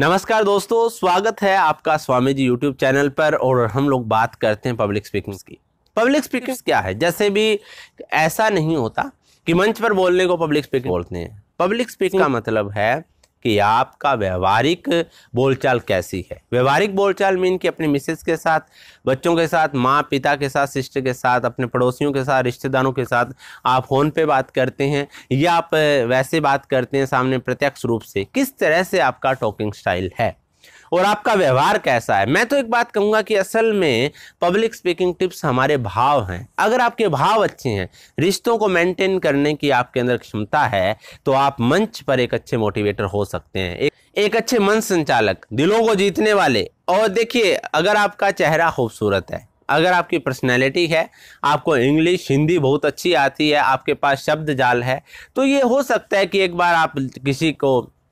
नमस्कार दोस्तों स्वागत है आपका स्वामी जी यूट्यूब चैनल पर और हम लोग बात करते हैं पब्लिक स्पीकिंग्स की पब्लिक स्पीकिंग्स क्या है जैसे भी ऐसा नहीं होता कि मंच पर बोलने को पब्लिक स्पीकिंग बोलते हैं पब्लिक स्पीकिंग का मतलब है कि आपका व्यवहारिक बोलचाल कैसी है व्यवहारिक बोलचाल मीन कि अपने मिसेज के साथ बच्चों के साथ माँ पिता के साथ सिस्टर के साथ अपने पड़ोसियों के साथ रिश्तेदारों के साथ आप फ़ोन पे बात करते हैं या आप वैसे बात करते हैं सामने प्रत्यक्ष रूप से किस तरह से आपका टॉकिंग स्टाइल है और आपका व्यवहार कैसा है मैं तो एक बात कहूँगा कि असल में पब्लिक स्पीकिंग टिप्स हमारे भाव हैं अगर आपके भाव अच्छे हैं रिश्तों को मेंटेन करने की आपके अंदर क्षमता है तो आप मंच पर एक अच्छे मोटिवेटर हो सकते हैं एक, एक अच्छे मन संचालक दिलों को जीतने वाले और देखिए अगर आपका चेहरा खूबसूरत है अगर आपकी पर्सनैलिटी है आपको इंग्लिश हिंदी बहुत अच्छी आती है आपके पास शब्द जाल है तो ये हो सकता है कि एक बार आप किसी को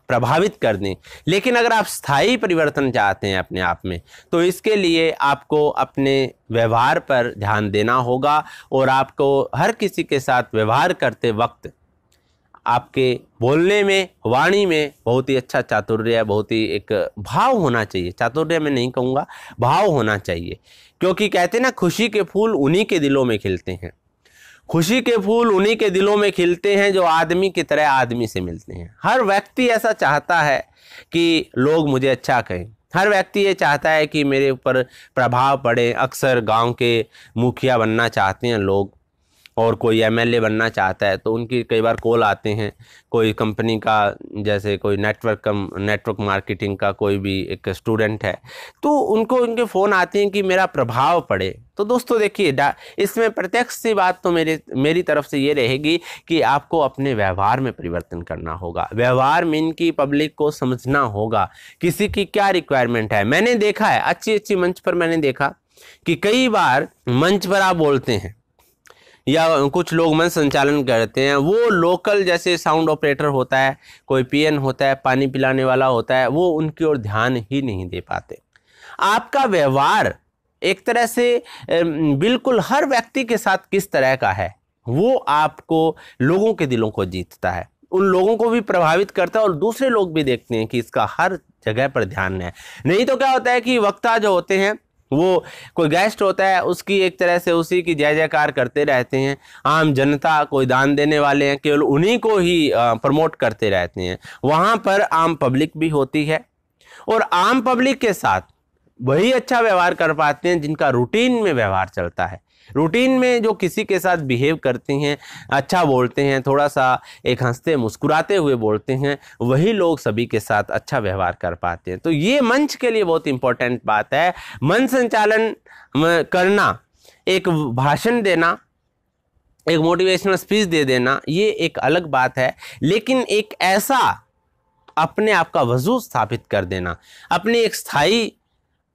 प्रभावित कर दें लेकिन अगर आप स्थायी परिवर्तन चाहते हैं अपने आप में तो इसके लिए आपको अपने व्यवहार पर ध्यान देना होगा और आपको हर किसी के साथ व्यवहार करते वक्त आपके बोलने में वाणी में बहुत ही अच्छा चातुर्य बहुत ही एक भाव होना चाहिए चातुर्य मैं नहीं कहूँगा भाव होना चाहिए क्योंकि कहते हैं ना खुशी के फूल उन्हीं के दिलों में खिलते हैं खुशी के फूल उन्हीं के दिलों में खिलते हैं जो आदमी की तरह आदमी से मिलते हैं हर व्यक्ति ऐसा चाहता है कि लोग मुझे अच्छा कहें हर व्यक्ति ये चाहता है कि मेरे ऊपर प्रभाव पड़े अक्सर गांव के मुखिया बनना चाहते हैं लोग और कोई एमएलए बनना चाहता है तो उनकी कई बार कॉल आते हैं कोई कंपनी का जैसे कोई नेटवर्क कम नेटवर्क मार्केटिंग का कोई भी एक स्टूडेंट है तो उनको उनके फ़ोन आते हैं कि मेरा प्रभाव पड़े तो दोस्तों देखिए इसमें प्रत्यक्ष सी बात तो मेरे मेरी तरफ से ये रहेगी कि आपको अपने व्यवहार में परिवर्तन करना होगा व्यवहार मीन की पब्लिक को समझना होगा किसी की क्या रिक्वायरमेंट है मैंने देखा है अच्छी अच्छी मंच पर मैंने देखा कि कई बार मंच पर आप बोलते हैं या कुछ लोग मन संचालन करते हैं वो लोकल जैसे साउंड ऑपरेटर होता है कोई पीएन होता है पानी पिलाने वाला होता है वो उनकी ओर ध्यान ही नहीं दे पाते आपका व्यवहार एक तरह से बिल्कुल हर व्यक्ति के साथ किस तरह का है वो आपको लोगों के दिलों को जीतता है उन लोगों को भी प्रभावित करता है और दूसरे लोग भी देखते हैं कि इसका हर जगह पर ध्यान है नहीं तो क्या होता है कि वक्ता जो होते हैं वो कोई गेस्ट होता है उसकी एक तरह से उसी की जय जयकार करते रहते हैं आम जनता कोई दान देने वाले हैं केवल उन्हीं को ही प्रमोट करते रहते हैं वहाँ पर आम पब्लिक भी होती है और आम पब्लिक के साथ वही अच्छा व्यवहार कर पाते हैं जिनका रूटीन में व्यवहार चलता है रूटीन में जो किसी के साथ बिहेव करते हैं अच्छा बोलते हैं थोड़ा सा एक हंसते मुस्कुराते हुए बोलते हैं वही लोग सभी के साथ अच्छा व्यवहार कर पाते हैं तो ये मंच के लिए बहुत इंपॉर्टेंट बात है मन संचालन करना एक भाषण देना एक मोटिवेशनल स्पीच दे देना ये एक अलग बात है लेकिन एक ऐसा अपने आप का वजू स्थापित कर देना अपनी एक स्थायी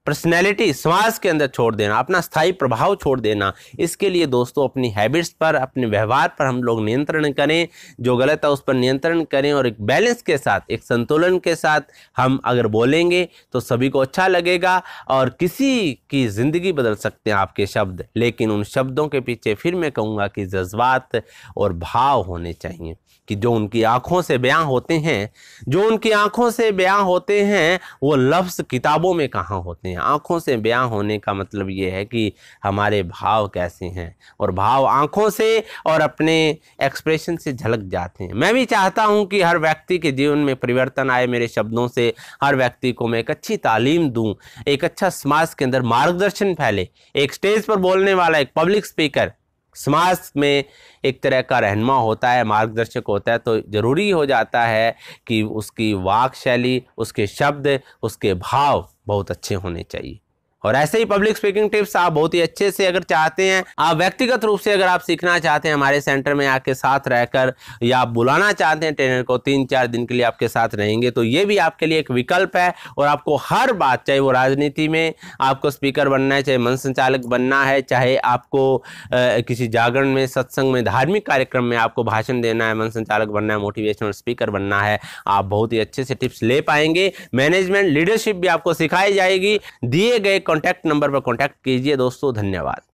पर्सनैलिटी समाज के अंदर छोड़ देना अपना स्थायी प्रभाव छोड़ देना इसके लिए दोस्तों अपनी हैबिट्स पर अपने व्यवहार पर हम लोग नियंत्रण करें जो गलत है उस पर नियंत्रण करें और एक बैलेंस के साथ एक संतुलन के साथ हम अगर बोलेंगे तो सभी को अच्छा लगेगा और किसी की ज़िंदगी बदल सकते हैं आपके शब्द लेकिन उन शब्दों के पीछे फिर मैं कहूँगा कि जज्बात और भाव होने चाहिए कि जो उनकी आँखों से बयां होते हैं जो उनकी आँखों से बयां होते हैं वो लफ्ज़ किताबों में कहाँ होते हैं हैं आँखों से बयां होने का मतलब ये है कि हमारे भाव कैसे हैं और भाव आँखों से और अपने एक्सप्रेशन से झलक जाते हैं मैं भी चाहता हूँ कि हर व्यक्ति के जीवन में परिवर्तन आए मेरे शब्दों से हर व्यक्ति को मैं एक अच्छी तालीम दूँ एक अच्छा समाज के अंदर मार्गदर्शन फैले एक स्टेज पर बोलने वाला एक पब्लिक स्पीकर समाज में एक तरह का रहनमा होता है मार्गदर्शक होता है तो ज़रूरी हो जाता है कि उसकी वाक शैली उसके शब्द उसके भाव बहुत अच्छे होने चाहिए और ऐसे ही पब्लिक स्पीकिंग टिप्स आप बहुत ही अच्छे से अगर चाहते हैं आप व्यक्तिगत रूप से अगर आप सीखना चाहते हैं हमारे सेंटर में आके साथ रहकर या आप बुलाना चाहते हैं ट्रेनर को तीन चार दिन के लिए आपके साथ रहेंगे तो ये भी आपके लिए एक विकल्प है और आपको हर बात चाहे वो राजनीति में आपको स्पीकर बनना है चाहे मन संचालक बनना है चाहे आपको किसी जागरण में सत्संग में धार्मिक कार्यक्रम में आपको भाषण देना है मन संचालक बनना है मोटिवेशनल स्पीकर बनना है आप बहुत ही अच्छे से टिप्स ले पाएंगे मैनेजमेंट लीडरशिप भी आपको सिखाई जाएगी दिए गए कॉन्टैक्ट नंबर पर कॉन्टैक्ट कीजिए दोस्तों धन्यवाद